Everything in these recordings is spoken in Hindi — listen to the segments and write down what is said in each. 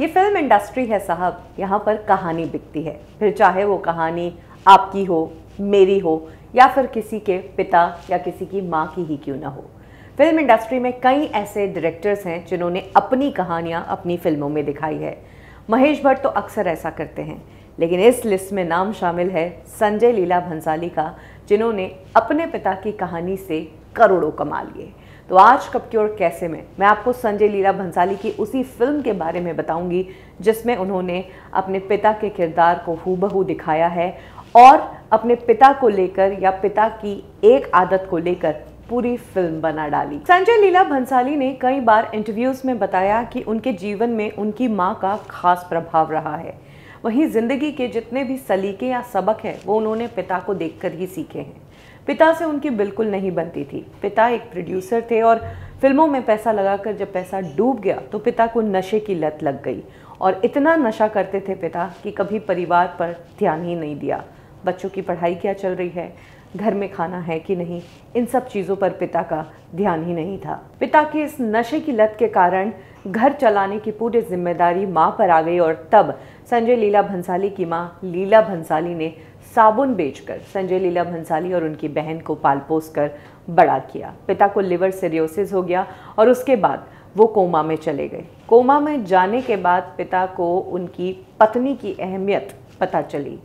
ये फिल्म इंडस्ट्री है साहब यहाँ पर कहानी बिकती है फिर चाहे वो कहानी आपकी हो मेरी हो या फिर किसी के पिता या किसी की माँ की ही क्यों ना हो फिल्म इंडस्ट्री में कई ऐसे डायरेक्टर्स हैं जिन्होंने अपनी कहानियाँ अपनी फिल्मों में दिखाई है महेश भट्ट तो अक्सर ऐसा करते हैं लेकिन इस लिस्ट में नाम शामिल है संजय लीला भंसाली का जिन्होंने अपने पिता की कहानी से करोड़ों कमा लिए तो आज कब की और कैसे में मैं आपको संजय लीला भंसाली की उसी फिल्म के बारे में बताऊंगी जिसमें उन्होंने अपने पिता के किरदार को हूबहू दिखाया है और अपने पिता को लेकर या पिता की एक आदत को लेकर पूरी फिल्म बना डाली संजय लीला भंसाली ने कई बार इंटरव्यूज़ में बताया कि उनके जीवन में उनकी माँ का खास प्रभाव रहा है वहीं ज़िंदगी के जितने भी सलीके या सबक हैं वो उन्होंने पिता को देखकर ही सीखे हैं पिता से उनकी बिल्कुल नहीं बनती थी पिता एक प्रोड्यूसर थे और फिल्मों में पैसा लगाकर जब पैसा डूब गया तो पिता को नशे की लत लग गई और इतना नशा करते थे पिता कि कभी परिवार पर ध्यान ही नहीं दिया बच्चों की पढ़ाई क्या चल रही है घर में खाना है कि नहीं इन सब चीज़ों पर पिता का ध्यान ही नहीं था पिता के इस नशे की लत के कारण घर चलाने की पूरी जिम्मेदारी माँ पर आ गई और तब संजय लीला भंसाली की माँ लीला भंसाली ने साबुन बेचकर संजय लीला भंसाली और उनकी बहन को पाल पोस कर बड़ा किया पिता को लिवर सीरियोसिस हो गया और उसके बाद वो कोमा में चले गए कोमा में जाने के बाद पिता को उनकी पत्नी की अहमियत पता चली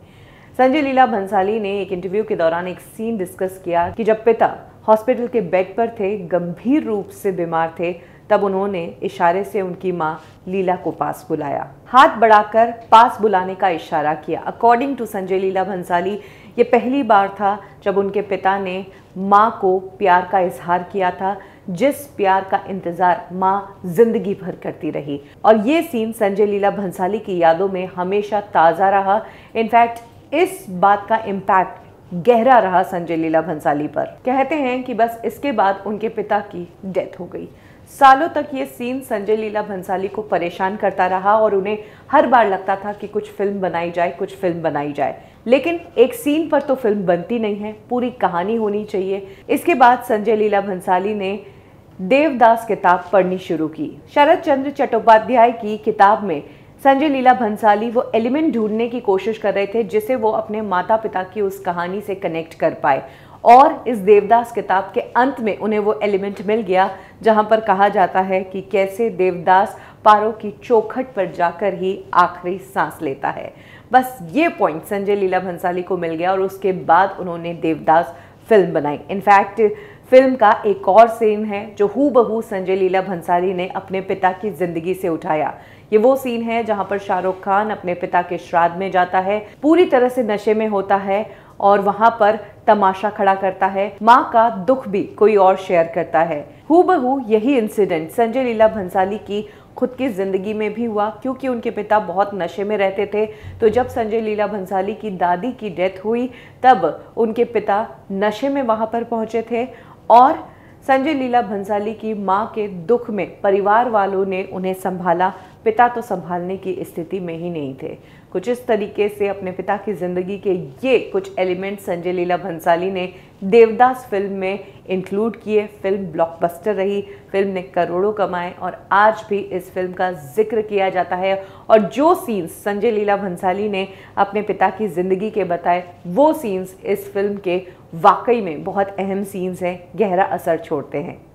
संजय लीला भंसाली ने एक इंटरव्यू के दौरान एक सीन डिस्कस किया कि जब पिता हॉस्पिटल के बेड पर थे गंभीर रूप से बीमार थे तब उन्होंने इशारे से उनकी माँ लीला को पास बुलाया हाथ बढ़ाकर पास बुलाने का इशारा किया अकॉर्डिंग टू संजय लीला भंसाली ये पहली बार था जब उनके पिता ने माँ को प्यार का इजहार किया था जिस प्यार का इंतज़ार माँ जिंदगी भर करती रही और ये सीन संजय लीला भंसाली की यादों में हमेशा ताज़ा रहा इनफैक्ट इस बात का इम्पैक्ट गहरा रहा संजय लीला भंसाली पर कहते हैं कि बस इसके बाद उनके पिता की डेथ हो गई सालों तक ये सीन संजय लीला भंसाली को परेशान करता रहा और उन्हें हर बार लगता था कि कुछ फिल्म बनाई जाए कुछ फिल्म बनाई जाए लेकिन एक सीन पर तो फिल्म बनती नहीं है पूरी कहानी होनी चाहिए इसके बाद संजय लीला भंसाली ने देवदास किताब पढ़नी शुरू की शरद चंद्र चट्टोपाध्याय की किताब में संजय लीला भंसाली वो एलिमेंट ढूंढने की कोशिश कर रहे थे जिसे वो अपने माता पिता की उस कहानी से कनेक्ट कर पाए और इस देवदास किताब के अंत में उन्हें वो एलिमेंट मिल गया जहाँ पर कहा जाता है कि कैसे देवदास पारो की चौखट पर जाकर ही आखिरी सांस लेता है बस ये पॉइंट संजय लीला भंसाली को मिल गया और उसके बाद उन्होंने देवदास फिल्म बनाई इनफैक्ट फिल्म का एक और सीन है जो हु बहू संजय लीला भंसाली ने अपने पिता की ज़िंदगी से उठाया ये वो सीन है जहाँ पर शाहरुख खान अपने पिता के श्राद्ध में जाता है पूरी तरह से नशे में होता है और वहाँ पर तमाशा खड़ा करता है माँ का दुख भी कोई और शेयर करता है हु बहु यही इंसिडेंट संजय लीला भंसाली की खुद की ज़िंदगी में भी हुआ क्योंकि उनके पिता बहुत नशे में रहते थे तो जब संजय लीला भंसाली की दादी की डेथ हुई तब उनके पिता नशे में वहाँ पर पहुँचे थे और संजय लीला भंसाली की माँ के दुख में परिवार वालों ने उन्हें संभाला पिता तो संभालने की स्थिति में ही नहीं थे कुछ इस तरीके से अपने पिता की ज़िंदगी के ये कुछ एलिमेंट संजय लीला भंसाली ने देवदास फिल्म में इंक्लूड किए फिल्म ब्लॉकबस्टर रही फिल्म ने करोड़ों कमाए और आज भी इस फिल्म का जिक्र किया जाता है और जो सीन्स संजय लीला भंसाली ने अपने पिता की ज़िंदगी के बताए वो सीन्स इस फिल्म के वाकई में बहुत अहम सीन्स हैं गहरा असर छोड़ते हैं